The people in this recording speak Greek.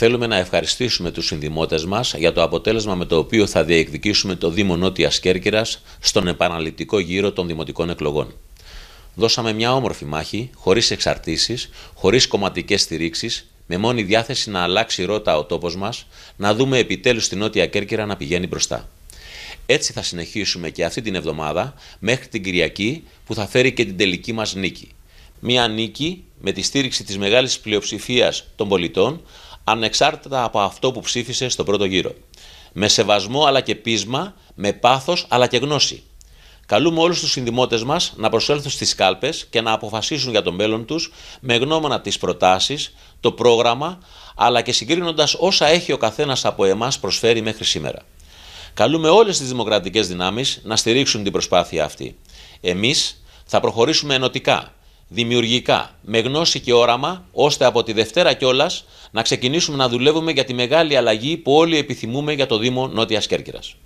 Θέλουμε να ευχαριστήσουμε τους συνδημότες μας για το αποτέλεσμα με το οποίο θα διεκδικήσουμε το Δήμο νότιας Κέρκυρας στον επαναληπτικό γύρο των δημοτικών εκλογών. Δώσαμε μια όμορφη μάχη, χωρίς εξαρτήσεις, χωρίς κομματικές στηρίξεις, με μόνη διάθεση να αλλάξει ρότα ο τόπος μας, να δούμε επιτέλους τη Νότια Κέρκυρα να πηγαίνει μπροστά. Έτσι θα συνεχίσουμε και αυτή την εβδομάδα μέχρι την Κυριακή που θα φέρει και την τελική μας νίκη. Μια νίκη με τη στήριξη της μεγάλης πλειοψηφίας των πολιτών ανεξάρτητα από αυτό που ψήφισε στον πρώτο γύρο. Με σεβασμό αλλά και πείσμα, με πάθος αλλά και γνώση. Καλούμε όλους τους συνδημότες μας να προσέλθουν στις κάλπες και να αποφασίσουν για το μέλλον τους με γνώμονα τις προτάσεις, το πρόγραμμα, αλλά και συγκρίνοντας όσα έχει ο καθένας από εμάς προσφέρει μέχρι σήμερα. Καλούμε όλες τις δημοκρατικές δυνάμεις να στηρίξουν την προσπάθεια αυτή. Εμείς θα προχωρήσουμε ενωτικά δημιουργικά, με γνώση και όραμα, ώστε από τη Δευτέρα κιόλας να ξεκινήσουμε να δουλεύουμε για τη μεγάλη αλλαγή που όλοι επιθυμούμε για το Δήμο Νότιας Κέρκυρας.